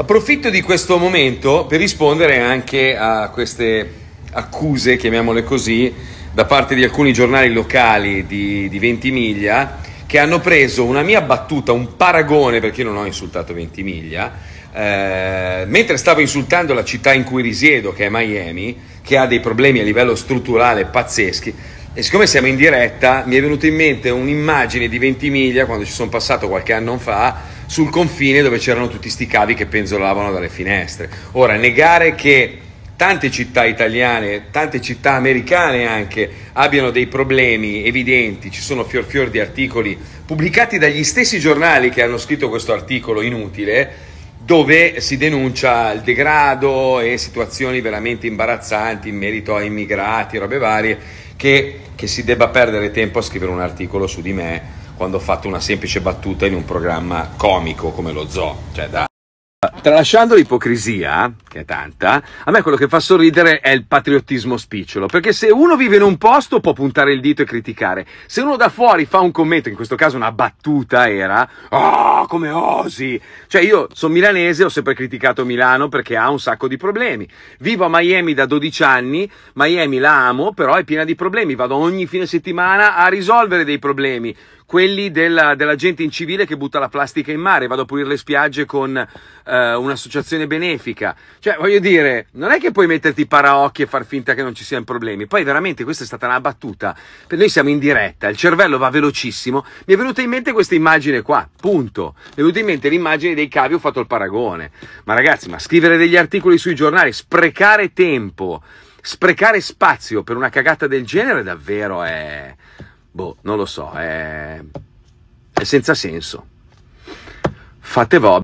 Approfitto di questo momento per rispondere anche a queste accuse, chiamiamole così, da parte di alcuni giornali locali di, di Ventimiglia che hanno preso una mia battuta, un paragone, perché io non ho insultato Ventimiglia, eh, mentre stavo insultando la città in cui risiedo, che è Miami, che ha dei problemi a livello strutturale pazzeschi, e siccome siamo in diretta, mi è venuta in mente un'immagine di Ventimiglia, quando ci sono passato qualche anno fa, sul confine dove c'erano tutti sti cavi che penzolavano dalle finestre. Ora, negare che tante città italiane, tante città americane anche, abbiano dei problemi evidenti, ci sono fior fior di articoli pubblicati dagli stessi giornali che hanno scritto questo articolo inutile, dove si denuncia il degrado e situazioni veramente imbarazzanti in merito a immigrati, robe varie, che, che si debba perdere tempo a scrivere un articolo su di me quando ho fatto una semplice battuta in un programma comico come lo zoo, cioè dai. Tralasciando l'ipocrisia, che è tanta, a me quello che fa sorridere è il patriottismo spicciolo, perché se uno vive in un posto può puntare il dito e criticare, se uno da fuori fa un commento, in questo caso una battuta era, oh, come osi! Cioè io sono milanese, ho sempre criticato Milano perché ha un sacco di problemi, vivo a Miami da 12 anni, Miami la amo, però è piena di problemi, vado ogni fine settimana a risolvere dei problemi, quelli della, della, gente civile che butta la plastica in mare, vado a pulire le spiagge con eh, un'associazione benefica. Cioè, voglio dire, non è che puoi metterti i paraocchi e far finta che non ci siano problemi. Poi veramente questa è stata una battuta. Noi siamo in diretta, il cervello va velocissimo. Mi è venuta in mente questa immagine qua, punto. Mi è venuta in mente l'immagine dei cavi, ho fatto il paragone. Ma ragazzi, ma scrivere degli articoli sui giornali, sprecare tempo, sprecare spazio per una cagata del genere davvero è boh, non lo so, è, è senza senso. Fate voi.